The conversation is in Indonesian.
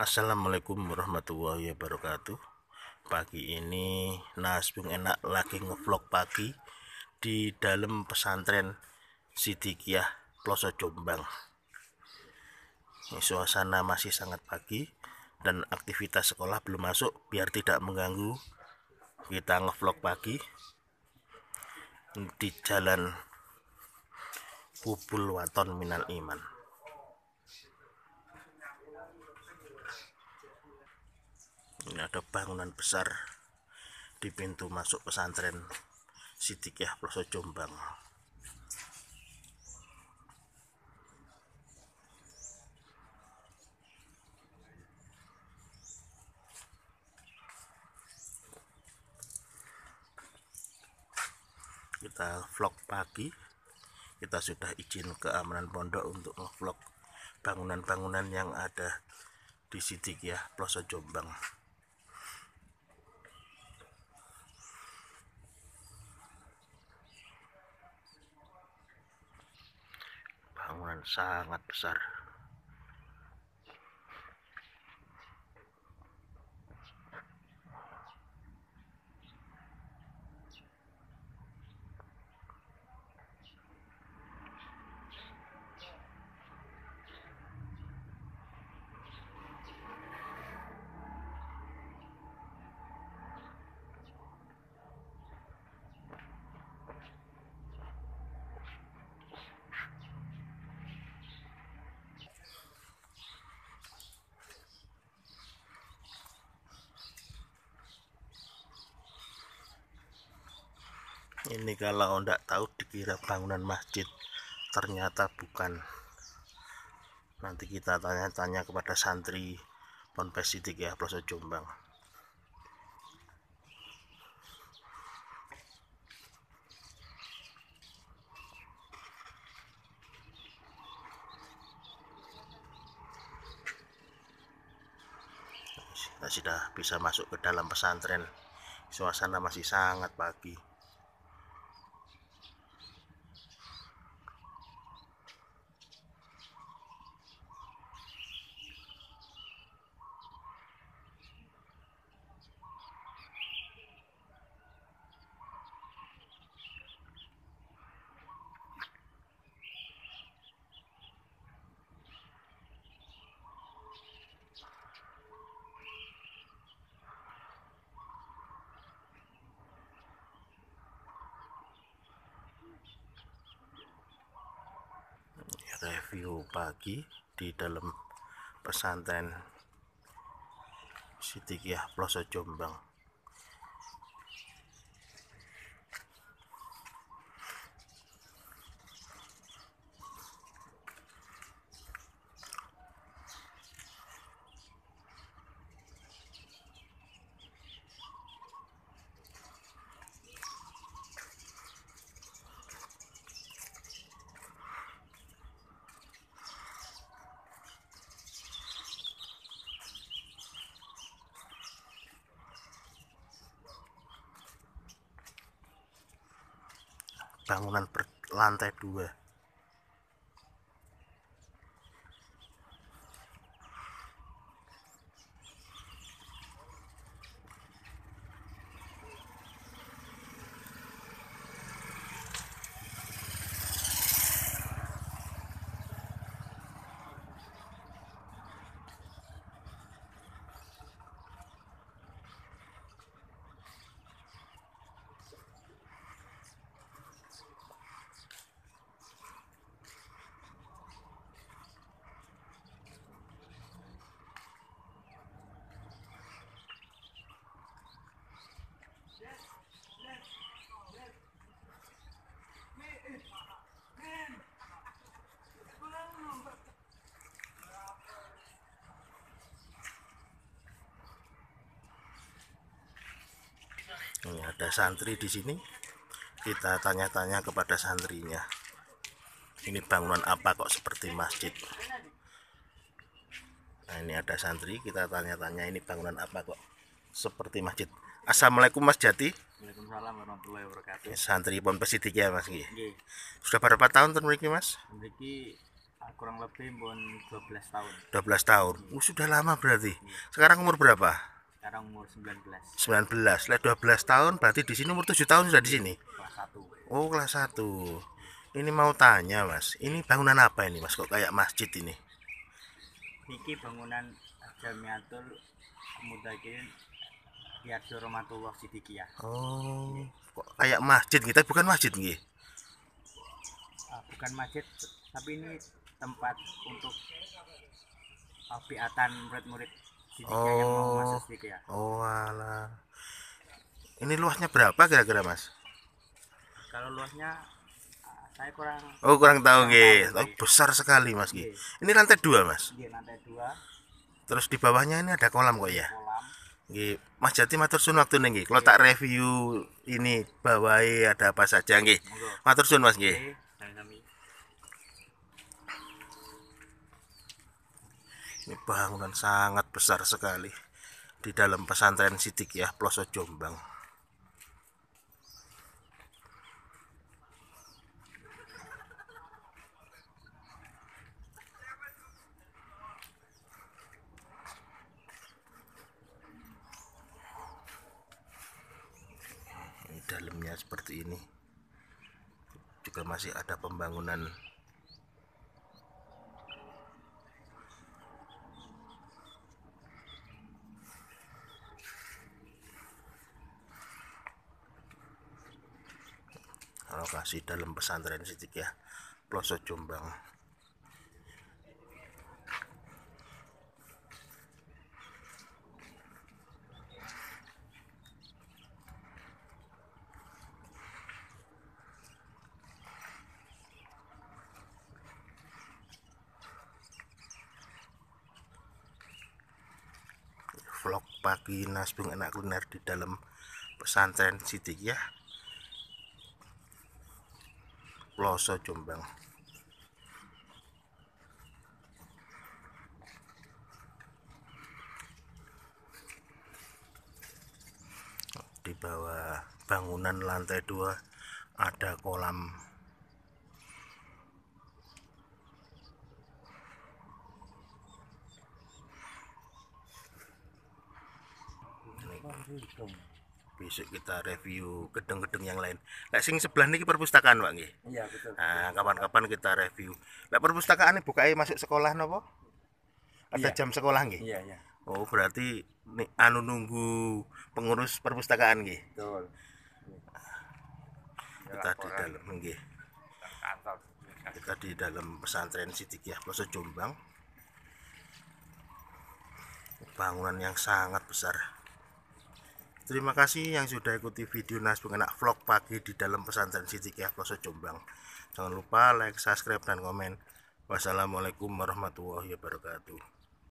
Assalamualaikum warahmatullahi wabarakatuh Pagi ini Nasbung Enak lagi ngevlog pagi Di dalam pesantren Sidikiah Pelosok Jombang ini Suasana masih sangat pagi Dan aktivitas sekolah belum masuk Biar tidak mengganggu Kita ngevlog pagi Di jalan Bubul Waton Minal Iman ini ada bangunan besar di pintu masuk pesantren Sidikiah Ploso Jombang kita vlog pagi kita sudah izin keamanan pondok untuk vlog bangunan-bangunan yang ada di Sidikiah Ploso Jombang bangunan sangat besar ini kalau ndak tahu dikira bangunan masjid ternyata bukan nanti kita tanya-tanya kepada santri Ponpes ya Proso Jombang kita sudah bisa masuk ke dalam pesantren suasana masih sangat pagi View pagi di dalam pesantren Sitikiah Ploso Jombang bangunan berlantai dua ada santri di sini kita tanya-tanya kepada santrinya ini bangunan apa kok seperti masjid nah ini ada santri kita tanya-tanya ini bangunan apa kok seperti masjid Assalamualaikum Mas Jati Waalaikumsalam warahmatullahi wabarakatuh santri Ponpes Sidik ya Mas Gih. sudah berapa tahun memiliki Mas memiliki ah, kurang lebih dua 12 tahun 12 tahun oh, sudah lama berarti sekarang umur berapa sekarang umur 19. 19. Lah 12 tahun berarti di sini umur 7 tahun sudah di sini. Kelas 1. Oh, kelas 1. Ini mau tanya, Mas. Ini bangunan apa ini, Mas? Kok kayak masjid ini? Niki bangunan Jamiatul Mudakirin Riyadul Rahmatullah Sidikiyah. Oh. Ini. Kok kayak masjid kita gitu? bukan masjid nggih. Ah, bukan masjid, tapi ini tempat untuk piatan murid-murid oh. yang mau masuk oh. ya. Oh ala Ini luasnya berapa kira-kira mas? Kalau luasnya ah, saya kurang. Oh kurang tahu nggih. Oh, besar sekali mas Ge. Iya. Ini lantai dua mas. Iya, lantai dua. Terus di bawahnya ini ada kolam kok ya. Kolam. Mas Jati matur sun waktu nengi Kalau iya. tak review ini bawahi ada apa saja nggih. Matur sun mas nggih. Ini bangunan sangat besar sekali di dalam pesantren Sidik ya, Pelosok Jombang. Ini dalamnya seperti ini. Juga masih ada pembangunan lokasi dalam pesantren Sidik ya pelosok Jombang vlog pagi nasbung enak kuliner di dalam pesantren Sidik ya Loso Jombang di bawah bangunan lantai dua ada kolam you besok kita review gedung-gedung yang lain. Lek sing sebelah niki perpustakaan, Pak nggih. Iya, betul. Nah, kapan-kapan kita review. Lek perpustakaan ini bukae masuk sekolah napa? Ada iya. jam sekolah nggih? Iya, iya. Oh, berarti nih, anu nunggu pengurus perpustakaan nggih. Betul. Kita di dalam nggih. Kita di dalam pesantren Sidikiyah Ploso Jombang. Bangunan yang sangat besar. Terima kasih yang sudah ikuti video Nas Pengena Vlog pagi di dalam pesantren Siti Kiah Ploso Jombang. Jangan lupa like, subscribe, dan komen. Wassalamualaikum warahmatullahi wabarakatuh.